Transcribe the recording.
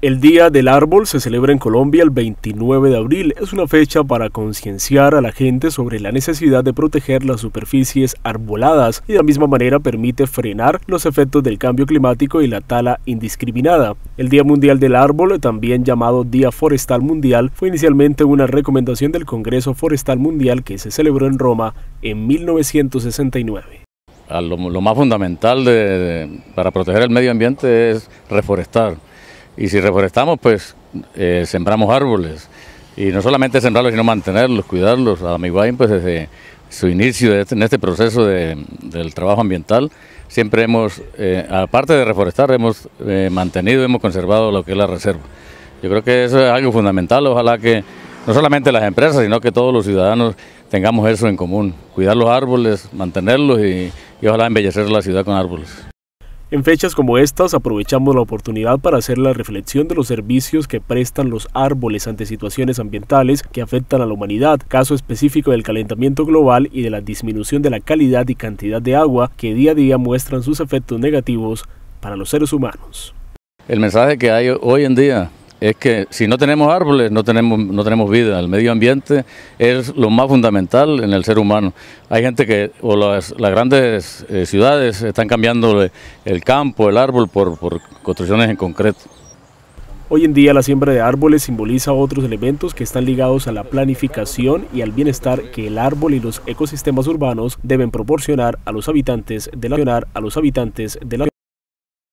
El Día del Árbol se celebra en Colombia el 29 de abril. Es una fecha para concienciar a la gente sobre la necesidad de proteger las superficies arboladas y de la misma manera permite frenar los efectos del cambio climático y la tala indiscriminada. El Día Mundial del Árbol, también llamado Día Forestal Mundial, fue inicialmente una recomendación del Congreso Forestal Mundial que se celebró en Roma en 1969. Ah, lo, más fundamental para proteger el medio ambiente es reforestar y si reforestamos, pues eh, sembramos árboles. Y no solamente sembrarlos, sino mantenerlos, cuidarlos. A mi pues desde su inicio este, en este proceso del trabajo ambiental, siempre hemos, eh, aparte de reforestar, hemos eh, mantenido, hemos conservado lo que es la reserva. Yo creo que eso es algo fundamental. Ojalá que no solamente las empresas, sino que todos los ciudadanos tengamos eso en común. Cuidar los árboles, mantenerlos y ojalá embellecer la ciudad con árboles. En fechas como estas aprovechamos la oportunidad para hacer la reflexión de los servicios que prestan los árboles ante situaciones ambientales que afectan a la humanidad, caso específico del calentamiento global y de la disminución de la calidad y cantidad de agua que día a día muestran sus efectos negativos para los seres humanos. El mensaje que hay hoy en día es que si no tenemos árboles, no tenemos, no tenemos vida. El medio ambiente es lo más fundamental en el ser humano. Hay gente que, o las, grandes eh, ciudades están cambiando el campo, el árbol, por, construcciones en concreto. Hoy en día la siembra de árboles simboliza otros elementos que están ligados a la planificación y al bienestar que el árbol y los ecosistemas urbanos deben proporcionar a los habitantes de la a los habitantes de